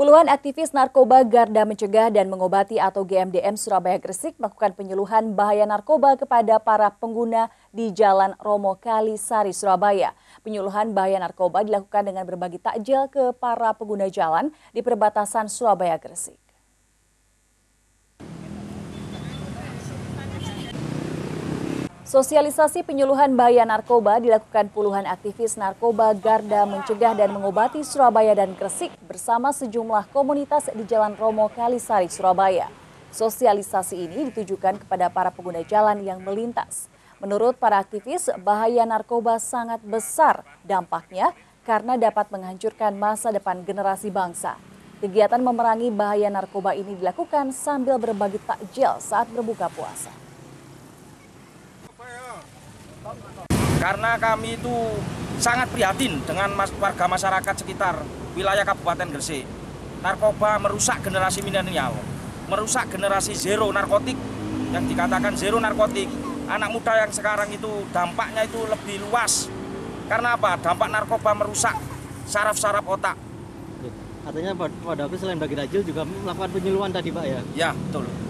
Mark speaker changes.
Speaker 1: Puluhan aktivis narkoba Garda Mencegah dan Mengobati atau GMDM Surabaya Gresik melakukan penyuluhan bahaya narkoba kepada para pengguna di Jalan Romo Kalisari, Surabaya. Penyuluhan bahaya narkoba dilakukan dengan berbagi takjil ke para pengguna jalan di perbatasan Surabaya Gresik. Sosialisasi penyuluhan bahaya narkoba dilakukan puluhan aktivis narkoba Garda Mencegah dan Mengobati Surabaya dan Gresik bersama sejumlah komunitas di Jalan Romo Kalisari, Surabaya. Sosialisasi ini ditujukan kepada para pengguna jalan yang melintas. Menurut para aktivis, bahaya narkoba sangat besar dampaknya karena dapat menghancurkan masa depan generasi bangsa. Kegiatan memerangi bahaya narkoba ini dilakukan sambil berbagi takjil saat berbuka puasa.
Speaker 2: karena kami itu sangat prihatin dengan mas, warga masyarakat sekitar wilayah Kabupaten Gresik. Narkoba merusak generasi milenial, merusak generasi zero narkotik yang dikatakan zero narkotik. Anak muda yang sekarang itu dampaknya itu lebih luas. Karena apa? Dampak narkoba merusak saraf-saraf
Speaker 3: otak. Artinya pada selain bagi Najil juga melakukan penyuluhan tadi Pak ya? Ya, betul.